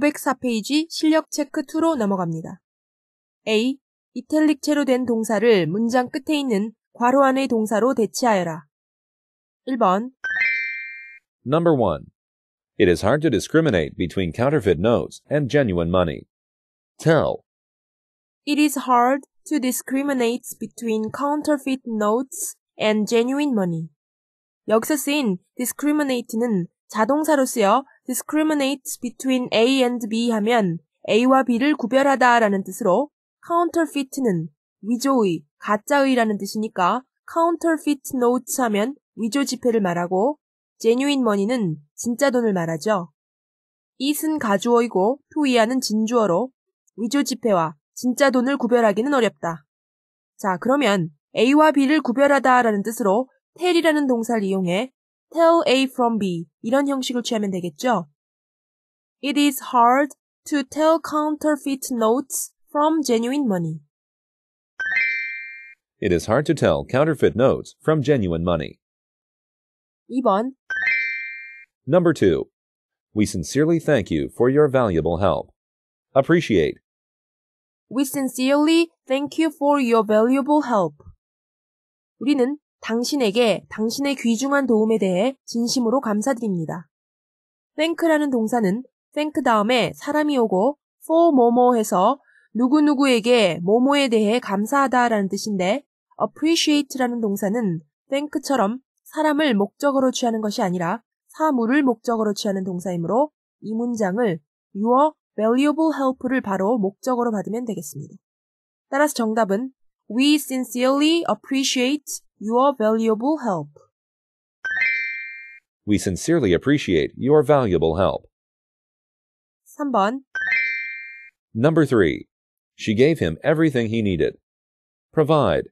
504페이지 실력 체크 2로 넘어갑니다. A. 이탈릭체로 된 동사를 문장 끝에 있는 괄호 안의 동사로 대체하여라. 1번 Number 1. It is hard to discriminate between counterfeit notes and genuine money. Tell. It is hard to discriminate between counterfeit notes and genuine money. 여기서 쓰인 discriminate는 자동사로 쓰여 discriminates between A and B 하면 A와 B를 구별하다라는 뜻으로 counterfeit는 위조의, 가짜의라는 뜻이니까 counterfeit notes 하면 위조 지폐를 말하고 genuine money는 진짜 돈을 말하죠. i 이은 가주어이고 투이하는 진주어로 위조 지폐와 진짜 돈을 구별하기는 어렵다. 자, 그러면 A와 B를 구별하다라는 뜻으로 tell이라는 동사를 이용해 tell A from B 이런 형식을 취하면 되겠죠. It is hard to tell counterfeit notes from genuine money. It is hard to tell counterfeit notes from genuine money. 2번 Number 2. We sincerely thank you for your valuable help. Appreciate. We sincerely thank you for your valuable help. 우리는 당신에게 당신의 귀중한 도움에 대해 진심으로 감사드립니다. thank라는 동사는 thank 다음에 사람이 오고 for 뭐뭐 해서 누구누구에게 뭐뭐에 대해 감사하다라는 뜻인데 appreciate라는 동사는 thank처럼 사람을 목적으로 취하는 것이 아니라 사물을 목적으로 취하는 동사이므로 이 문장을 your valuable help를 바로 목적으로 받으면 되겠습니다. 따라서 정답은 We sincerely appreciate your valuable help. We sincerely appreciate your valuable help. 3번 Number 3. She gave him everything he needed. Provide.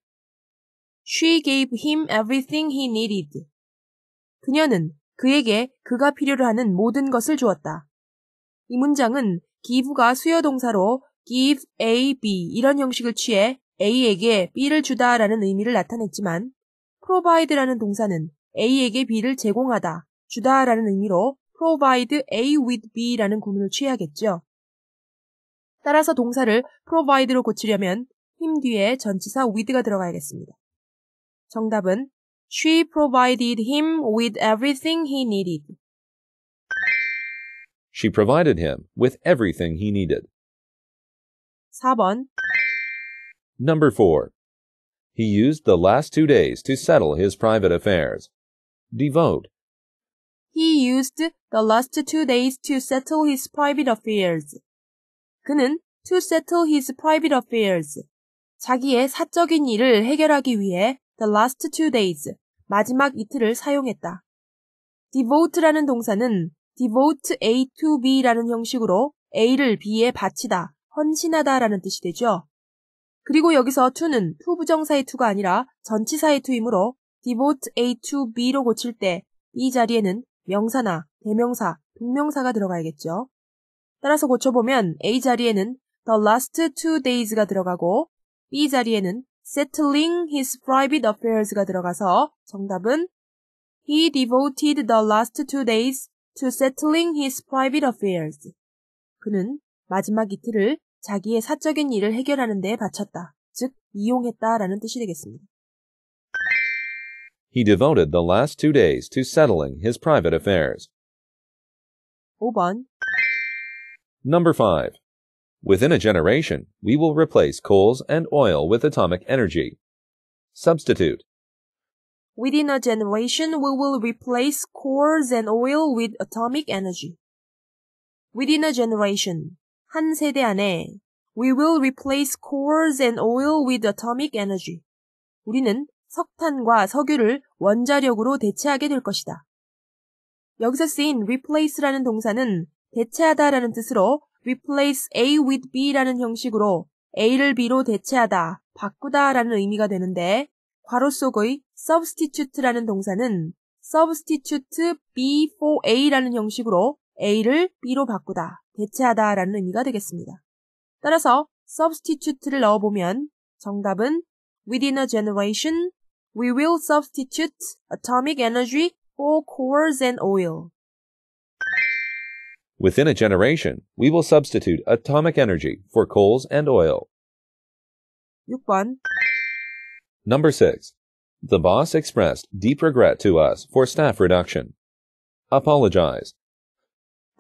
She gave him everything he needed. 그녀는 그에게 그가 필요로 하는 모든 것을 주었다. 이 문장은 기부가 수요 동사로 give A, B 이런 형식을 취해 A에게 B를 주다라는 의미를 나타냈지만 provide라는 동사는 A에게 B를 제공하다, 주다라는 의미로 provide A with B라는 구문을 취해야겠죠. 따라서 동사를 provide로 고치려면 힘 뒤에 전치사 with가 들어가야겠습니다. 정답은 She provided him with everything he needed. She provided him with everything he needed. 4번 Number 4. He used the last two days to settle his private affairs. Devote. He used the last two days to settle his private affairs. 그는 to settle his private affairs. 자기의 사적인 일을 해결하기 위해 the last two days, 마지막 이틀을 사용했다. devote라는 동사는 devote A to B라는 형식으로 A를 B에 바치다, 헌신하다라는 뜻이 되죠. 그리고 여기서 to는 투부정사의 to가 아니라 전치사의 to이므로 devote a to b로 고칠 때 이 자리에는 명사나 대명사, 동명사가 들어가야겠죠. 따라서 고쳐보면 A 자리에는 the last two days가 들어가고 B 자리에는 settling his private affairs가 들어가서 정답은 He devoted the last two days to settling his private affairs. 그는 마지막 이틀을 자기의 사적인 일을 해결하는 바쳤다. 즉, 이용했다라는 뜻이 되겠습니다. He devoted the last two days to settling his private affairs. 5번 Number 5. Within a generation, we will replace coals and oil with atomic energy. Substitute. Within a generation, we will replace coals and oil with atomic energy. Within a generation. 한 세대 안에 We will replace c o r e s and oil with atomic energy. 우리는 석탄과 석유를 원자력으로 대체하게 될 것이다. 여기서 쓰인 replace라는 동사는 대체하다라는 뜻으로 replace A with B라는 형식으로 A를 B로 대체하다, 바꾸다라는 의미가 되는데 괄호 속의 substitute라는 동사는 substitute B for A라는 형식으로 A를 B로 바꾸다, 대체하다 라는 의미가 되겠습니다. 따라서 substitute를 넣어보면 정답은 within a generation we will substitute atomic energy for coals and oil. Within a generation, we will substitute atomic energy for coals and oil. 6번 Number 6. The boss expressed deep regret to us for staff reduction. Apologize.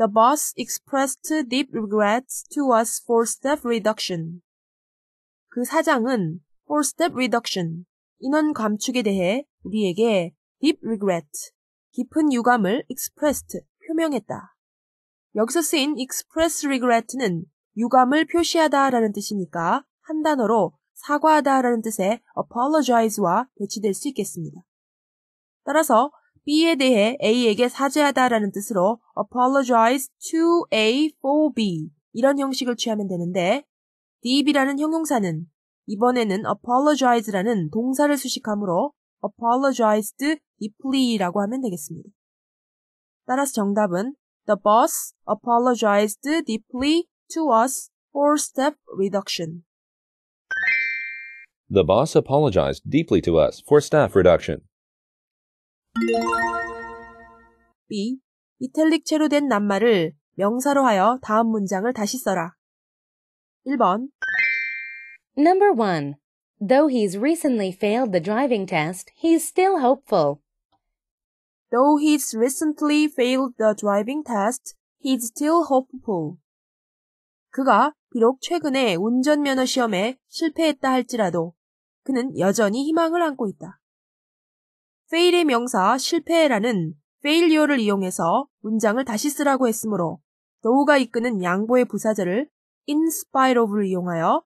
The boss expressed deep regrets to us for staff reduction. 그 사장은 for staff reduction, 인원 감축에 대해 우리에게 deep regret, 깊은 유감을 expressed, 표명했다. 여기서 쓰인 express regret는 유감을 표시하다 라는 뜻이니까 한 단어로 사과하다 라는 뜻의 apologize와 배치될 수 있겠습니다. 따라서 B에 대해 A에게 사죄하다라는 뜻으로 apologize to A for B 이런 형식을 취하면 되는데 db라는 형용사는 이번에는 apologize라는 동사를 수식함으로 apologized deeply라고 하면 되겠습니다. 따라서 정답은 The boss apologized deeply to us for step reduction. The boss apologized deeply to us for staff reduction. B. 이탈릭 체로 된 낱말을 명사로 하여 다음 문장을 다시 써라. 1번 Number 1. Though he's recently failed the driving test, he's still hopeful. Though he's recently failed the driving test, he's still hopeful. 그가 비록 최근에 운전면허 시험에 실패했다 할지라도 그는 여전히 희망을 안고 있다. fail의 명사 실패라는 failure를 이용해서 문장을 다시 쓰라고 했으므로 노우가 이끄는 양보의 부사자를 in spite of를 이용하여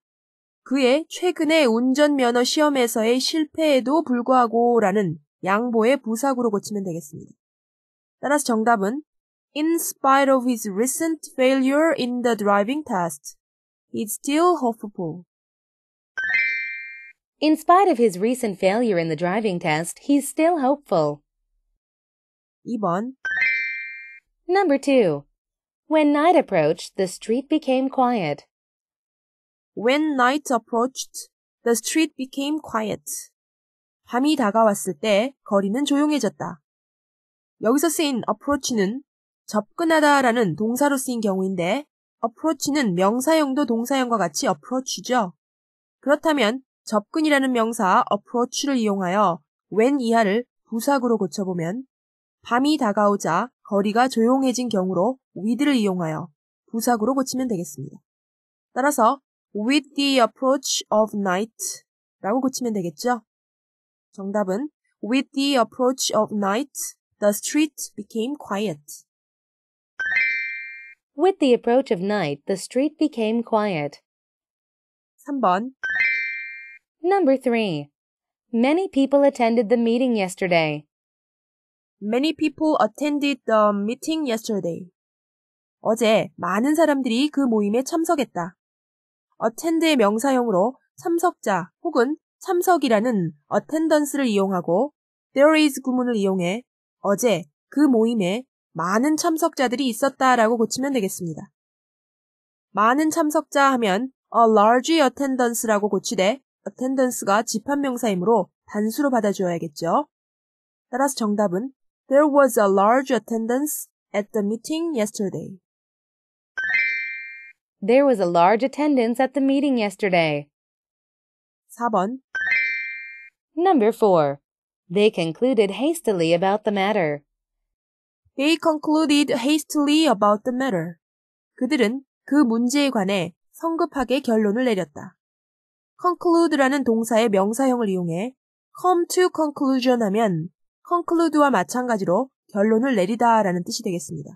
그의 최근의 운전면허 시험에서의 실패에도 불구하고 라는 양보의 부사구로 고치면 되겠습니다. 따라서 정답은 In spite of his recent failure in the driving test, he's still hopeful. In spite of his recent failure in the driving test, he's still hopeful. 2번 Number 2. When night approached, the street became quiet. When night approached, the street became quiet. 밤이 다가왔을 때 거리는 조용해졌다. 여기서 쓰인 approach는 접근하다라는 동사로 쓰인 경우인데 approach는 명사형도 동사형과 같이 approach죠. 그렇다면 접근이라는 명사 approach를 이용하여 when 이하를 부사구로 고쳐보면 밤이 다가오자 거리가 조용해진 경우로 with를 이용하여 부사구로 고치면 되겠습니다. 따라서 with the approach of night 라고 고치면 되겠죠? 정답은 with the approach of night the street became quiet. With the approach of night the street became quiet. 3번 Number 3. Many people attended the meeting yesterday. Many people attended the meeting yesterday. 어제 많은 사람들이 그 모임에 참석했다. attend의 명사형으로 참석자 혹은 참석이라는 attendance를 이용하고 there is 구문을 이용해 어제 그 모임에 많은 참석자들이 있었다라고 고치면 되겠습니다. 많은 참석자 하면 a large attendance라고 고치되 attendance가 집합명사이므로 단수로 받아주어야겠죠. 따라서 정답은 There was a large attendance at the meeting yesterday. There was a large attendance at the meeting yesterday. 4번 Number 4. They concluded hastily about the matter. They concluded hastily about the matter. 그들은 그 문제에 관해 성급하게 결론을 내렸다. conclude라는 동사의 명사형을 이용해 come to conclusion 하면 conclude와 마찬가지로 결론을 내리다 라는 뜻이 되겠습니다.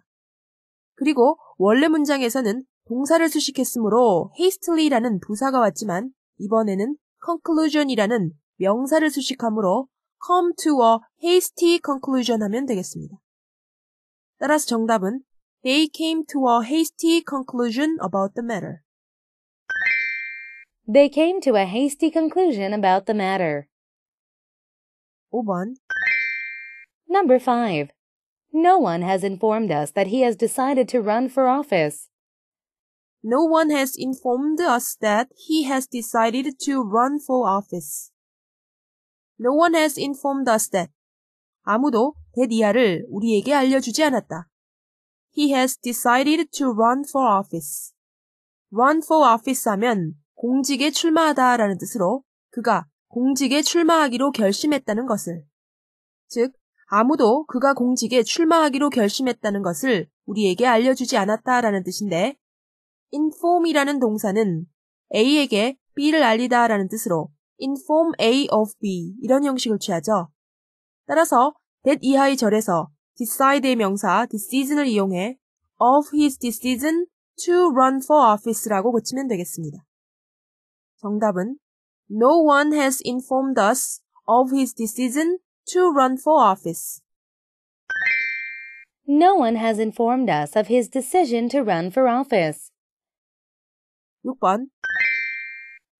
그리고 원래 문장에서는 동사를 수식했으므로 hastily 라는 부사가 왔지만 이번에는 conclusion이라는 명사를 수식하므로 come to a hasty conclusion 하면 되겠습니다. 따라서 정답은 They came to a hasty conclusion about the matter. They came to a hasty conclusion about the matter. Number 5. No one has informed us that he has decided to run for office. No one has informed us that he has decided to run for office. No one has informed us that. 아무도 데디아를 우리에게 알려주지 않았다. He has decided to run for office. run for office 하면 공직에 출마하다라는 뜻으로 그가 공직에 출마하기로 결심했다는 것을 즉 아무도 그가 공직에 출마하기로 결심했다는 것을 우리에게 알려주지 않았다라는 뜻인데 inform이라는 동사는 A에게 B를 알리다라는 뜻으로 inform A of B 이런 형식을 취하죠. 따라서 that 이하의 절에서 decide의 명사 decision을 이용해 of his decision to run for office라고 고치면 되겠습니다. 정답은 No one has informed us of his decision to run for office. No one has informed us of his decision to run for office. 6번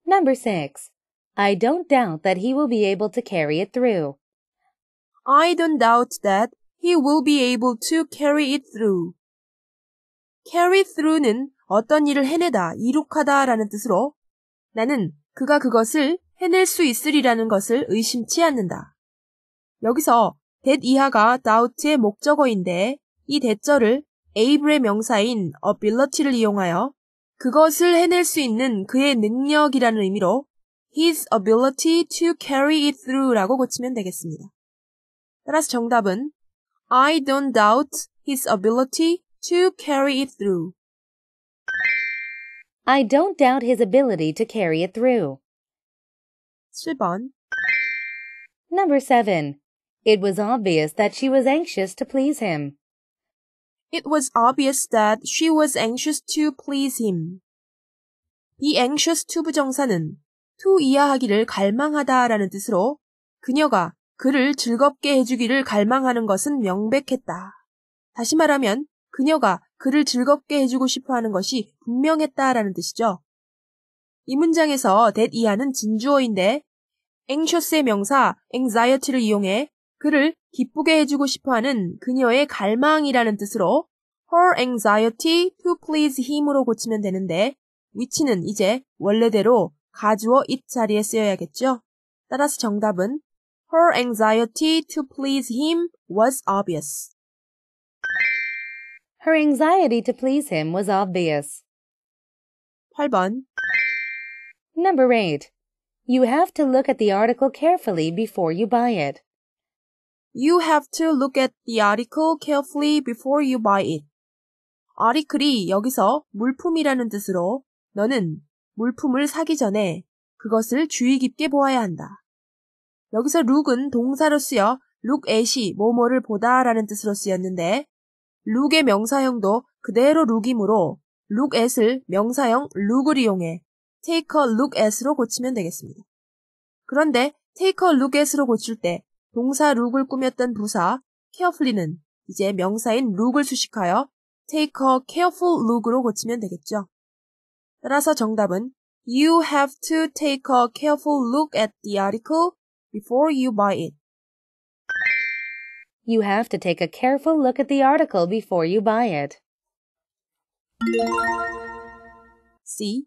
Number 6. I don't doubt that he will be able to carry it through. I don't doubt that he will be able to carry it through. carry through는 어떤 일을 해내다, 이룩하다 라는 뜻으로 나는 그가 그것을 해낼 수 있으리라는 것을 의심치 않는다. 여기서 댓 이하가 doubt의 목적어인데 이 대절을 able의 명사인 ability를 이용하여 그것을 해낼 수 있는 그의 능력이라는 의미로 his ability to carry it through라고 고치면 되겠습니다. 따라서 정답은 I don't doubt his ability to carry it through. I don't doubt his ability to carry it through. 7번 Number 7. It was obvious that she was anxious to please him. It was obvious that she was anxious to please him. 이 anxious to 부정사는 to 이하하기를 갈망하다라는 뜻으로 그녀가 그를 즐겁게 해주기를 갈망하는 것은 명백했다. 다시 말하면 그녀가 그를 즐겁게 해주고 싶어 하는 것이 분명했다라는 뜻이죠. 이 문장에서 that 이하는 진주어인데 anxious의 명사 anxiety를 이용해 그를 기쁘게 해주고 싶어 하는 그녀의 갈망이라는 뜻으로 her anxiety to please him으로 고치면 되는데 위치는 이제 원래대로 가주어 it 자리에 쓰여야겠죠. 따라서 정답은 her anxiety to please him was obvious. Her anxiety to please him was obvious. 8번 Number 8. You have to look at the article carefully before you buy it. You have to look at the article carefully before you buy it. article이 여기서 물품이라는 뜻으로 너는 물품을 사기 전에 그것을 주의 깊게 보아야 한다. 여기서 look은 동사로 쓰여 look at이 뭐뭐를 보다라는 뜻으로 쓰였는데 룩의 명사형도 그대로 룩이므로 look at을 명사형 look을 이용해 take a look at로 고치면 되겠습니다. 그런데 take a look at로 고칠 때 동사 look을 꾸몄던 부사 carefully는 이제 명사인 look을 수식하여 take a careful look으로 고치면 되겠죠. 따라서 정답은 You have to take a careful look at the article before you buy it. you have to take a careful look at the article before you buy it. C.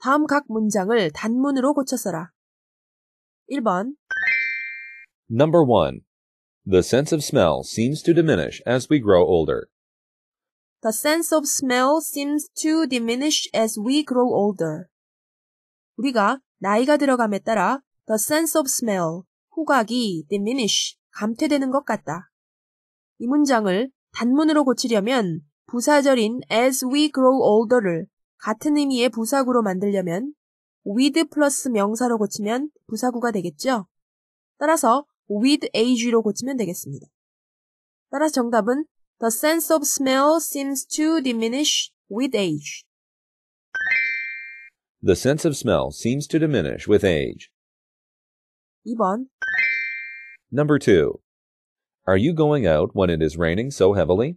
다음 각 문장을 단문으로 고쳐서라. 써라. 1번 Number 1. The sense of smell seems to diminish as we grow older. The sense of smell seems to diminish as we grow older. 우리가 나이가 들어감에 따라 the sense of smell, 후각이 diminish, 감퇴되는 것 같다. 이 문장을 단문으로 고치려면 부사절인 as we grow older를 같은 의미의 부사구로 만들려면 with 플러스 명사로 고치면 부사구가 되겠죠? 따라서 with age로 고치면 되겠습니다. 따라서 정답은 The sense of smell seems to diminish with age. The sense of smell seems to diminish with age. 2번 Number t are you going out when it is raining so heavily?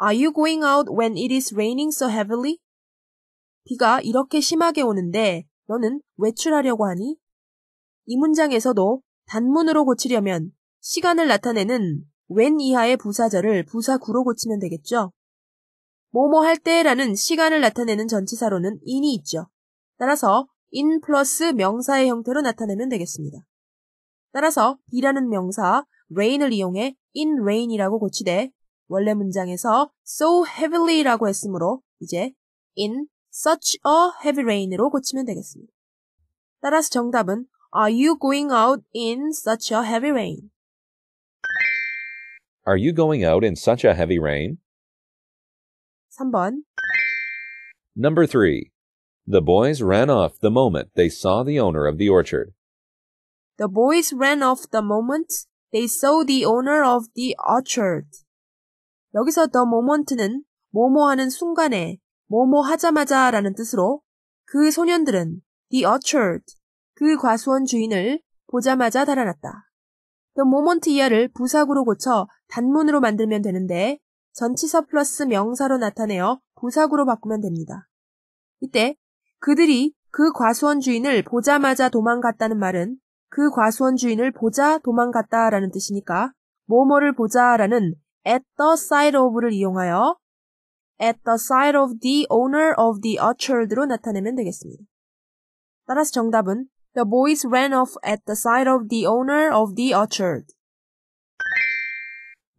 Are you going out when it is raining so heavily? 비가 이렇게 심하게 오는데 너는 외출하려고 하니? 이 문장에서도 단문으로 고치려면 시간을 나타내는 when 이하의 부사절을 부사구로 고치면 되겠죠. 뭐뭐 할 때라는 시간을 나타내는 전치사로는 in이 있죠. 따라서 in 플러스 명사의 형태로 나타내면 되겠습니다. 따라서 비라는 명사 rain을 이용해 in rain이라고 고치되 원래 문장에서 so heavily라고 했으므로 이제 in such a heavy rain으로 고치면 되겠습니다. 따라서 정답은 Are you going out in such a heavy rain? Are you going out in such a heavy rain? 3번 Number 3. The boys ran off the moment they saw the owner of the orchard. The boys ran off the moment they saw the owner of the orchard. 여기서 the moment는 뭐뭐 하는 순간에 뭐뭐 하자마자 라는 뜻으로 그 소년들은 the orchard, 그 과수원 주인을 보자마자 달아났다. the moment 이하를 부사구로 고쳐 단문으로 만들면 되는데 전치사 플러스 명사로 나타내어 부사구로 바꾸면 됩니다. 이때 그들이 그 과수원 주인을 보자마자 도망갔다는 말은 그 과수원 주인을 보자 도망갔다 라는 뜻이니까 뭐뭐를 보자 라는 at the side of를 이용하여 at the side of the owner of the orchard로 나타내면 되겠습니다. 따라서 정답은 The boys ran off at the side of the owner of the orchard.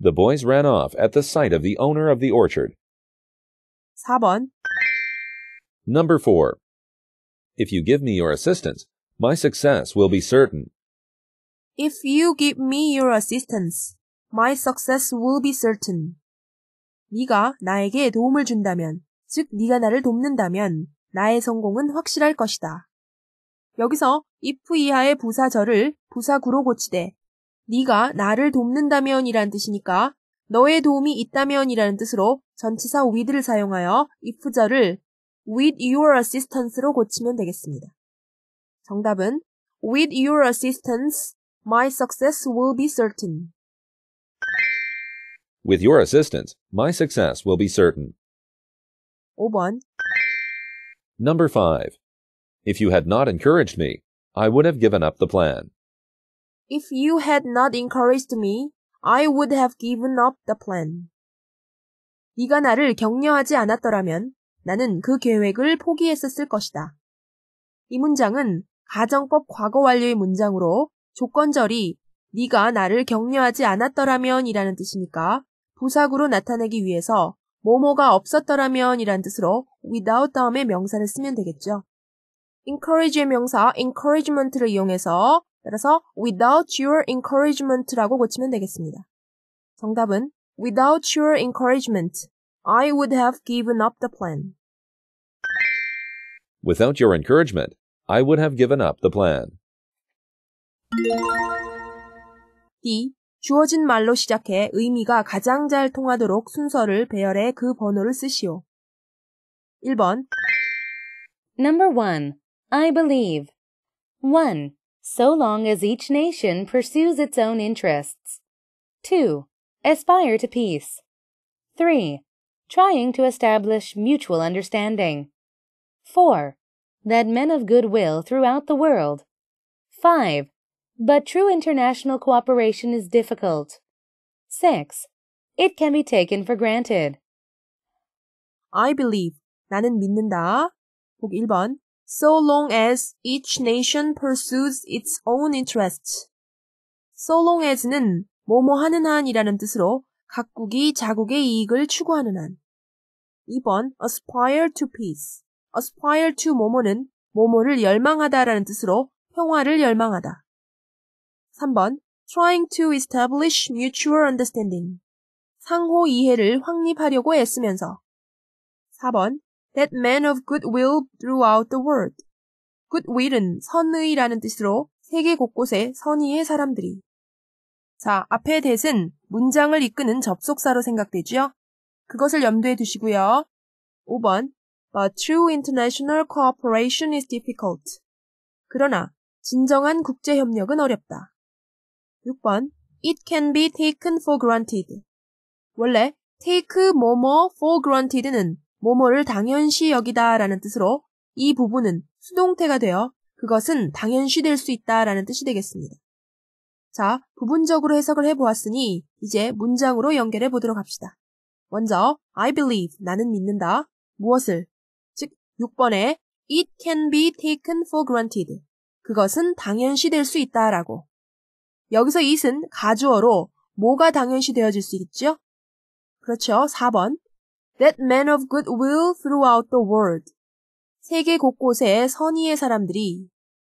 The boys ran off at the sight of the owner of the orchard. 4번 Number 4. If you give me your assistance, My success will be certain. If you give me your assistance, my success will be certain. 네가 나에게 도움을 준다면, 즉 네가 나를 돕는다면 나의 성공은 확실할 것이다. 여기서 if 이하의 부사절을 부사구로 고치되 네가 나를 돕는다면이란 뜻이니까 너의 도움이 있다면이라는 뜻으로 전치사 with를 사용하여 if절을 with your assistance로 고치면 되겠습니다. 정답은 With your assistance, my success will be certain. With your assistance, my success will be certain. 5번 Number 5. If you had not encouraged me, I would have given up the plan. If you had not encouraged me, I would have given up the plan. 네가 나를 격려하지 않았더라면 나는 그 계획을 포기했었을 것이다. 이 문장은 가정법 과거 완료의 문장으로 조건절이 네가 나를 격려하지 않았더라면이라는 뜻이니까 부사구로 나타내기 위해서 뭐뭐가 없었더라면이라는 뜻으로 without 다음에 명사를 쓰면 되겠죠. encourage의 명사 encouragement를 이용해서 따라서 without your encouragement라고 고치면 되겠습니다. 정답은 without your encouragement, I would have given up the plan. Without your encouragement, I would have given up the plan. D. 주어진 말로 시작해 의미가 가장 잘 통하도록 순서를 배열해 그 번호를 쓰시오. 1번 Number 1. I believe. 1. So long as each nation pursues its own interests. 2. Aspire to peace. 3. Trying to establish mutual understanding. 4 that men of goodwill throughout the world. 5. But true international cooperation is difficult. 6. It can be taken for granted. I believe. 나는 믿는다. 보기 1번. So long as each nation pursues its own interests. So long as는 뭐뭐 하는 한이라는 뜻으로 각국이 자국의 이익을 추구하는 한. 2번. Aspire to peace. aspire to 뭐뭐는 모모를 열망하다라는 뜻으로 평화를 열망하다. 3번 trying to establish mutual understanding 상호 이해를 확립하려고 애쓰면서 4번 that man of good will throughout the world good will은 선의라는 뜻으로 세계 곳곳에 선의의 사람들이 자, 앞에 대신 문장을 이끄는 접속사로 생각되지요? 그것을 염두에 두시고요. 5번 But true international cooperation is difficult. 그러나 진정한 국제 협력은 어렵다. 6번 It can be taken for granted. 원래 take 뭐뭐 for granted는 뭐뭐를 당연시 여기다라는 뜻으로 이 부분은 수동태가 되어 그것은 당연시 될 수 있다라는 뜻이 되겠습니다. 자, 부분적으로 해석을 해보았으니 이제 문장으로 연결해 보도록 합시다. 먼저 I believe 나는 믿는다. 무엇을 6번에 It can be taken for granted. 그것은 당연시 될 수 있다라고. 여기서 it은 가주어로 뭐가 당연시 되어질 수 있죠? 그렇죠. 4번. That man of goodwill throughout the world. 세계 곳곳에 선의의 사람들이.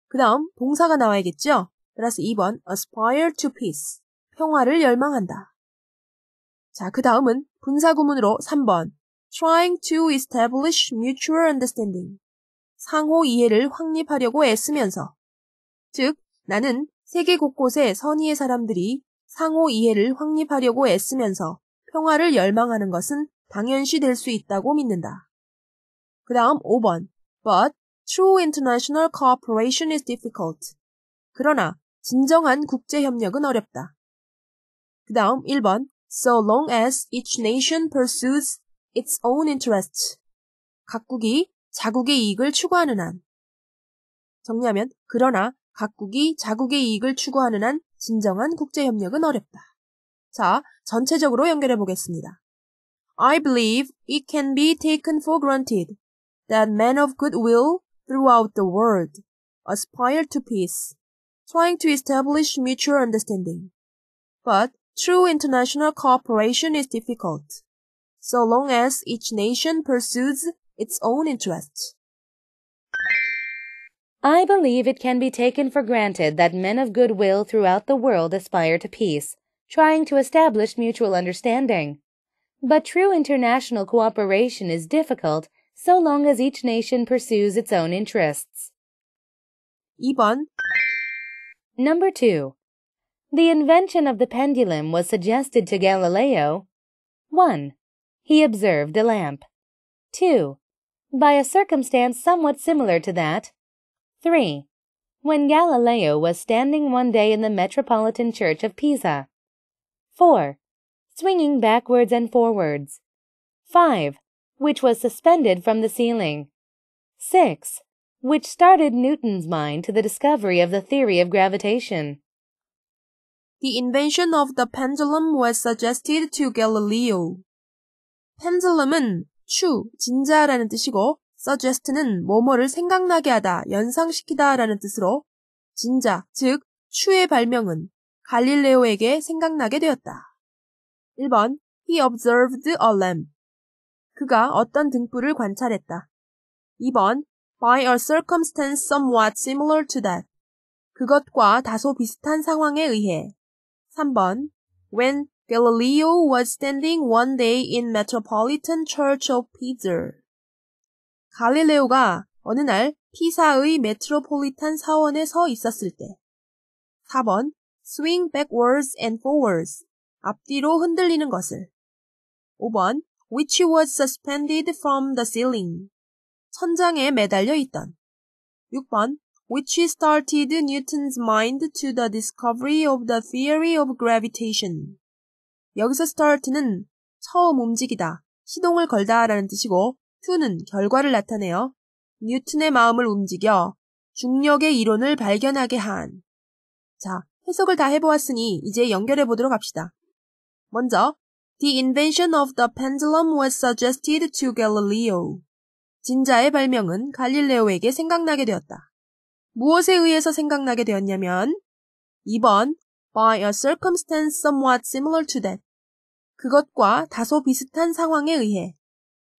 그 다음 동사가 나와야겠죠? 그래서 2번 aspire to peace. 평화를 열망한다. 자, 그 다음은 분사구문으로 3번 trying to establish mutual understanding. 상호 이해를 확립하려고 애쓰면서. 즉, 나는 세계 곳곳에 선의의 사람들이 상호 이해를 확립하려고 애쓰면서 평화를 열망하는 것은 당연시 될 수 있다고 믿는다. 그 다음 5번. But true international cooperation is difficult. 그러나 진정한 국제협력은 어렵다. 그 다음 1번. So long as each nation pursues its own interest. 각국이 자국의 이익을 추구하는 한. 정리하면 그러나 각국이 자국의 이익을 추구하는 한 진정한 국제협력은 어렵다. 자, 전체적으로 연결해 보겠습니다. I believe it can be taken for granted that men of goodwill throughout the world aspire to peace, trying to establish mutual understanding. But true international cooperation is difficult. so long as each nation pursues its own interests. I believe it can be taken for granted that men of goodwill throughout the world aspire to peace, trying to establish mutual understanding. But true international cooperation is difficult so long as each nation pursues its own interests. 2번 Number 2. The invention of the pendulum was suggested to Galileo 1 he observed a lamp. 2. By a circumstance somewhat similar to that. 3. When Galileo was standing one day in the Metropolitan Church of Pisa. 4. Swinging backwards and forwards. 5. Which was suspended from the ceiling. 6. Which started Newton's mind to the discovery of the theory of gravitation. The invention of the pendulum was suggested to Galileo. pendulum은 추, 진자라는 뜻이고 suggest는 뭐뭐를 생각나게 하다, 연상시키다 라는 뜻으로 진자, 즉 추의 발명은 갈릴레오에게 생각나게 되었다. 1번 He observed a lamp. 그가 어떤 등불을 관찰했다. 2번 By a circumstance somewhat similar to that. 그것과 다소 비슷한 상황에 의해. 3번 When Galileo was standing one day in Metropolitan Church of Pisa. 갈릴레오가 어느 날 피사의 메트로폴리탄 사원에 서 있었을 때 4번 swing backwards and forwards 앞뒤로 흔들리는 것을 5번 which was suspended from the ceiling 천장에 매달려 있던 6번 which started Newton's mind to the discovery of the theory of gravitation 여기서 start는 처음 움직이다, 시동을 걸다 라는 뜻이고 to는 결과를 나타내요. 뉴튼의 마음을 움직여 중력의 이론을 발견하게 한. 자, 해석을 다 해보았으니 이제 연결해 보도록 합시다. 먼저, The invention of the pendulum was suggested to Galileo. 진자의 발명은 갈릴레오에게 생각나게 되었다. 무엇에 의해서 생각나게 되었냐면, 2번, by a circumstance somewhat similar to that. 그것과 다소 비슷한 상황에 의해.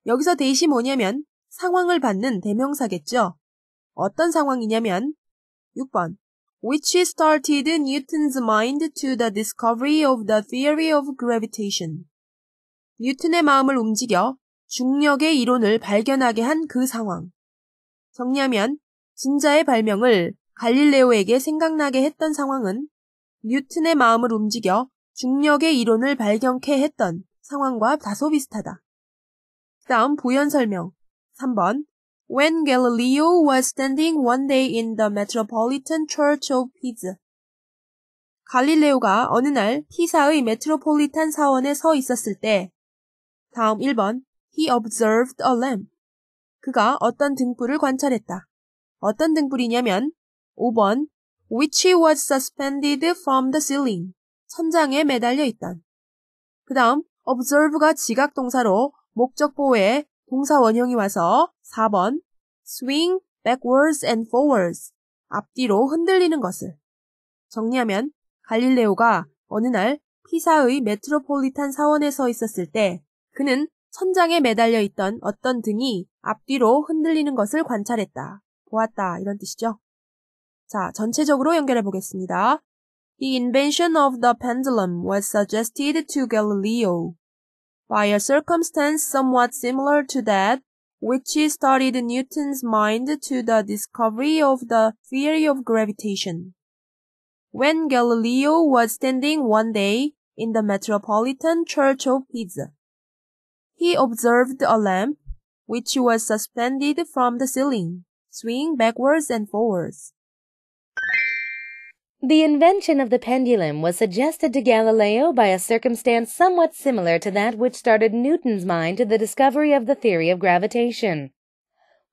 여기서 대시 뭐냐면 상황을 받는 대명사겠죠. 어떤 상황이냐면 6번 which started Newton's mind to the discovery of the theory of gravitation. 뉴턴의 마음을 움직여 중력의 이론을 발견하게 한 그 상황. 정리하면 진자의 발명을 갈릴레오에게 생각나게 했던 상황은 뉴튼의 마음을 움직여 중력의 이론을 발견케 했던 상황과 다소 비슷하다. 다음 부연 설명. 3번. When Galileo was standing one day in the Metropolitan Church of Pisa. 갈릴레오가 어느 날 피사의 메트로폴리탄 사원에 서 있었을 때 다음 1번 He observed a lamp. 그가 어떤 등불을 관찰했다. 어떤 등불이냐면 5번 which was suspended from the ceiling. 천장에 매달려 있던. 그 다음, observe가 지각동사로 목적보에 동사 원형이 와서 4번 swing backwards and forwards. 앞뒤로 흔들리는 것을. 정리하면 갈릴레오가 어느 날 피사의 메트로폴리탄 사원에 서 있었을 때 그는 천장에 매달려 있던 어떤 등이 앞뒤로 흔들리는 것을 관찰했다. 보았다. 이런 뜻이죠. 자, 전체적으로 연결해 보겠습니다. The invention of the pendulum was suggested to Galileo by a circumstance somewhat similar to that which started Newton's mind to the discovery of the theory of gravitation. When Galileo was standing one day in the metropolitan church of Pisa, he observed a lamp which was suspended from the ceiling, swinging backwards and forwards. The invention of the pendulum was suggested to Galileo by a circumstance somewhat similar to that which started Newton's mind to the discovery of the theory of gravitation.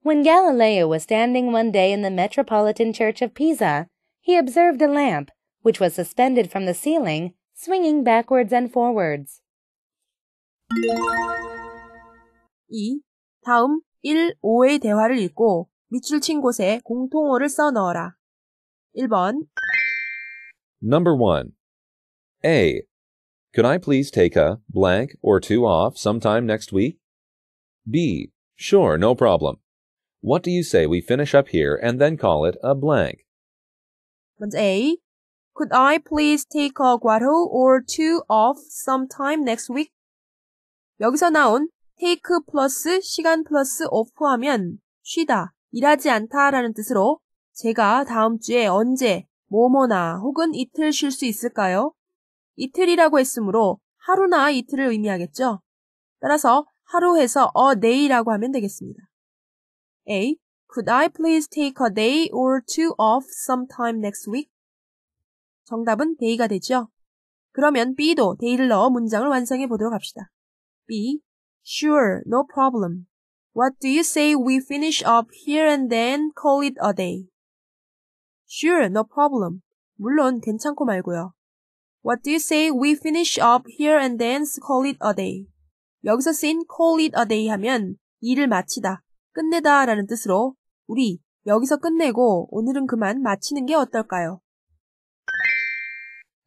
When Galileo was standing one day in the metropolitan church of Pisa, he observed a lamp, which was suspended from the ceiling, swinging backwards and forwards. E. 다음 1, 5의 대화를 읽고 밑줄 친 곳에 공통어를 써 넣어라. 1번 Number 1. A. Could I please take a blank or two off sometime next week? B. Sure, no problem. What do you say we finish up here and then call it a blank? But A. Could I please take a quarto or two off sometime next week? 여기서 나온 take plus 시간 plus off 하면 쉬다, 일하지 않다라는 뜻으로 제가 다음 주에 언제 뭐뭐나 혹은 이틀 쉴 수 있을까요? 이틀이라고 했으므로 하루나 이틀을 의미하겠죠? 따라서 하루에서 a day라고 하면 되겠습니다. A. Could I please take a day or two off sometime next week? 정답은 day가 되죠. 그러면 B도 day를 넣어 문장을 완성해 보도록 합시다. B. Sure, no problem. What do you say we finish up here and then call it a day? Sure, no problem. 물론 괜찮고 말고요. What do you say we finish up here and then call it a day? 여기서 쓰인 call it a day 하면 일을 마치다, 끝내다 라는 뜻으로 우리 여기서 끝내고 오늘은 그만 마치는 게 어떨까요?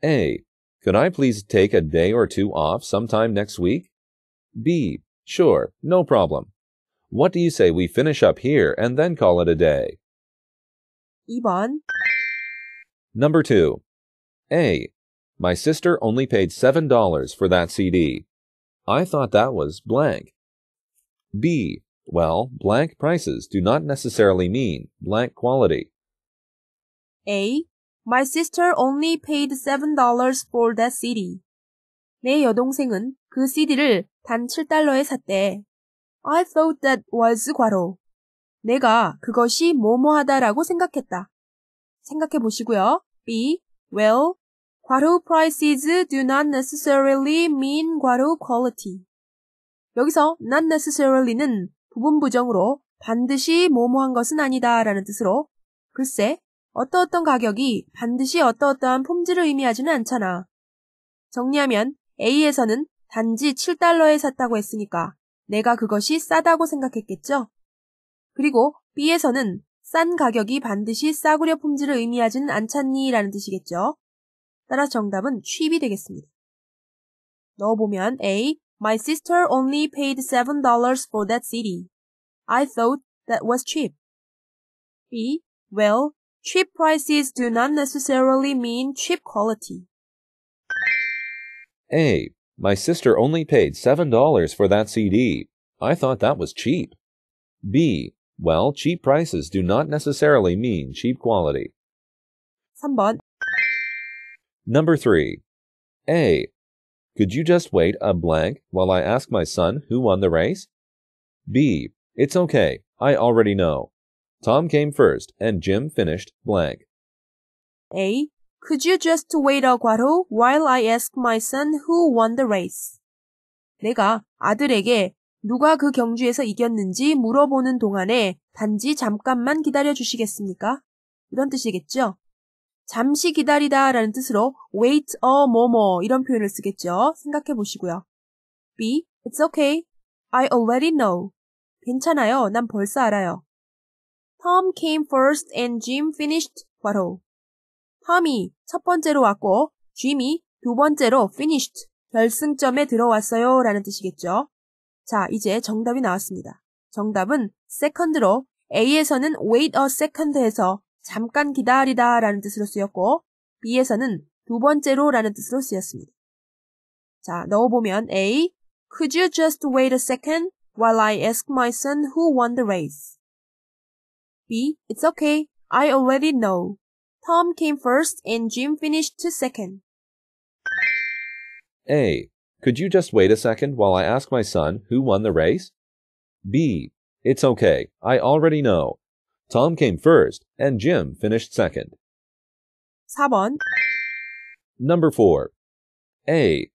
A. Could I please take a day or two off sometime next week? B. Sure, no problem. What do you say we finish up here and then call it a day? 2번. Number 2. A. My sister only paid $7 for that CD. I thought that was blank. B. Well, blank prices do not necessarily mean blank quality. A. My sister only paid $7 for that CD. 내 여동생은 그 CD를 단 7달러에 샀대. I thought that was 과로. 내가 그것이 뭐뭐하다라고 생각했다. 생각해 보시고요. B. Well, 과로 prices do not necessarily mean 과로 quality. 여기서 not necessarily는 부분 부정으로 반드시 뭐뭐한 것은 아니다라는 뜻으로 글쎄 어떠어떤 가격이 반드시 어떠어떠한 품질을 의미하지는 않잖아. 정리하면 A에서는 단지 7달러에 샀다고 했으니까 내가 그것이 싸다고 생각했겠죠? 그리고 B에서는 싼 가격이 반드시 싸구려 품질을 의미하진 않잖니 라는 뜻이겠죠. 따라서 정답은 취입이 되겠습니다. 넣어보면 A. My sister only paid $7 for that CD. I thought that was cheap. B. Well, cheap prices do not necessarily mean cheap quality. A. My sister only paid $7 for that CD. I thought that was cheap. B. Well, cheap prices do not necessarily mean cheap quality. Number 3. A. Could you just wait a blank while I ask my son who won the race? B. It's okay. I already know. Tom came first and Jim finished blank. A. Could you just wait a while while I ask my son who won the race? 내가 아들에게 누가 그 경주에서 이겼는지 물어보는 동안에 단지 잠깐만 기다려 주시겠습니까? 이런 뜻이겠죠? 잠시 기다리다 라는 뜻으로 wait a moment 이런 표현을 쓰겠죠. 생각해 보시고요. B. It's okay. I already know. 괜찮아요. 난 벌써 알아요. Tom came first and Jim finished 바로. Tom이 첫 번째로 왔고 Jim이 두 번째로 finished 결승점에 들어왔어요 라는 뜻이겠죠. 자, 이제 정답이 나왔습니다. 정답은 second로 A에서는 wait a second에서 잠깐 기다리다 라는 뜻으로 쓰였고 B에서는 두 번째로 라는 뜻으로 쓰였습니다. 자, 넣어보면 A. Could you just wait a second while I ask my son who won the race? B. It's okay. I already know. Tom came first and Jim finished second. A. Could you just wait a second while I ask my son who won the race? B. It's okay, I already know. Tom came first, and Jim finished second. 4번 Number 4. A.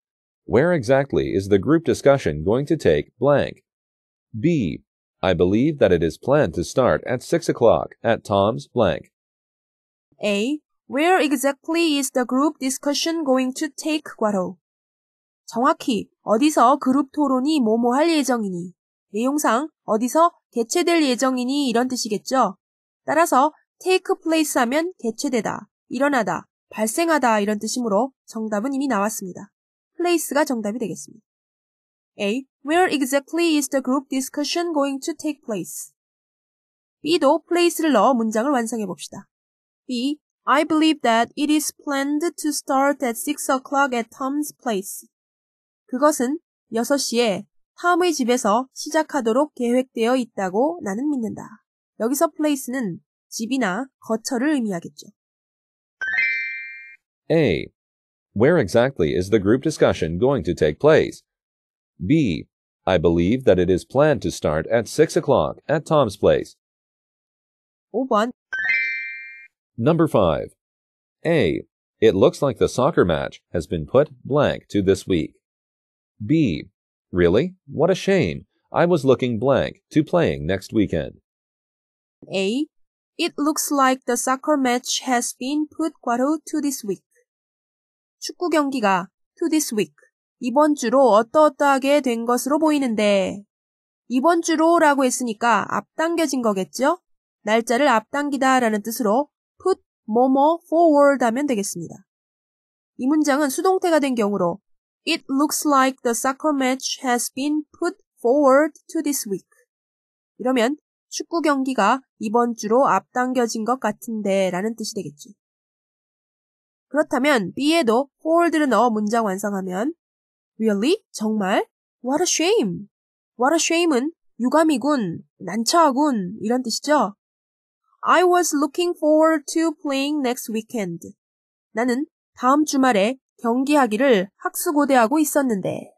Where exactly is the group discussion going to take blank? B. I believe that it is planned to start at 6 o'clock at Tom's blank. A. Where exactly is the group discussion going to take, 정확히 어디서 그룹 토론이 뭐뭐 할 예정이니, 내용상 어디서 개최될 예정이니 이런 뜻이겠죠. 따라서 take place 하면 개최되다, 일어나다, 발생하다 이런 뜻이므로 정답은 이미 나왔습니다. place가 정답이 되겠습니다. A. Where exactly is the group discussion going to take place? B도 place를 넣어 문장을 완성해 봅시다. B. I believe that it is planned to start at 6 o'clock at Tom's place. 그것은 6시에 탐의 집에서 시작하도록 계획되어 있다고 나는 믿는다. 여기서 place는 집이나 거처를 의미하겠죠. A. Where exactly is the group discussion going to take place? B. I believe that it is planned to start at 6 o'clock at Tom's place. 5번 Number 5. A. It looks like the soccer match has been put blank to this week. B. Really? What a shame. I was looking blank to playing next weekend. A. It looks like the soccer match has been put 과로 to this week. 축구 경기가 to this week 이번 주로 어떠어떠하게 된 것으로 보이는데 이번 주로라고 했으니까 앞당겨진 거겠죠? 날짜를 앞당기다라는 뜻으로 put 뭐뭐 forward 하면 되겠습니다. 이 문장은 수동태가 된 경우로 It looks like the soccer match has been put forward to this week. 이러면 축구 경기가 이번 주로 앞당겨진 것 같은데 라는 뜻이 되겠지. 그렇다면 B에도 forward를 넣어 문장 완성하면 Really? 정말? What a shame. What a shame은 유감이군, 난처하군 이런 뜻이죠. I was looking forward to playing next weekend. 나는 다음 주말에 경기하기를 학수고대하고 있었는데.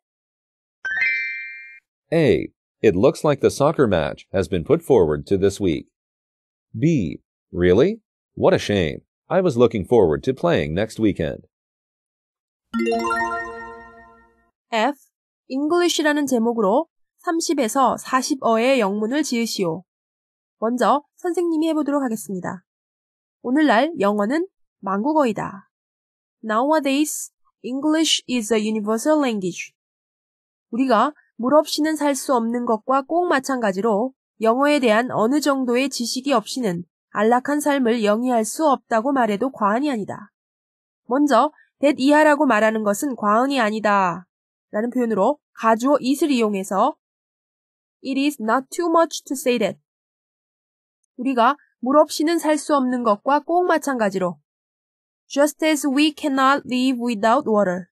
A. It looks like the soccer match has been put forward to this week. B. Really? What a shame. I was looking forward to playing next weekend. F. English라는 제목으로 30에서 40어의 영문을 지으시오. 먼저 선생님이 해보도록 하겠습니다. 오늘날 영어는 망국어이다. Nowadays, English is a universal language. 우리가 물 없이는 살 수 없는 것과 꼭 마찬가지로 영어에 대한 어느 정도의 지식이 없이는 안락한 삶을 영위할 수 없다고 말해도 과언이 아니다. 먼저 that 이하라고 말하는 것은 과언이 아니다 라는 표현으로 가주어 it을 이용해서 It is not too much to say that 우리가 물 없이는 살 수 없는 것과 꼭 마찬가지로 just as we cannot live without water.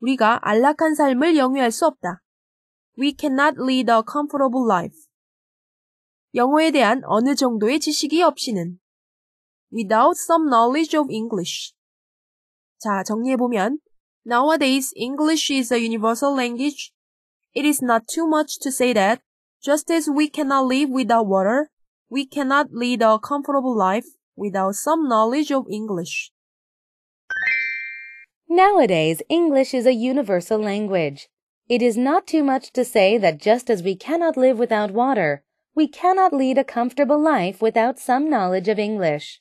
우리가 안락한 삶을 영위할 수 없다. We cannot lead a comfortable life. 영어에 대한 어느 정도의 지식이 없이는 without some knowledge of English. 자, 보면 Nowadays, English is a universal language. It is not too much to say that just as we cannot live without water, we cannot lead a comfortable life without some knowledge of English. Nowadays, English is a universal language. It is not too much to say that just as we cannot live without water, we cannot lead a comfortable life without some knowledge of English.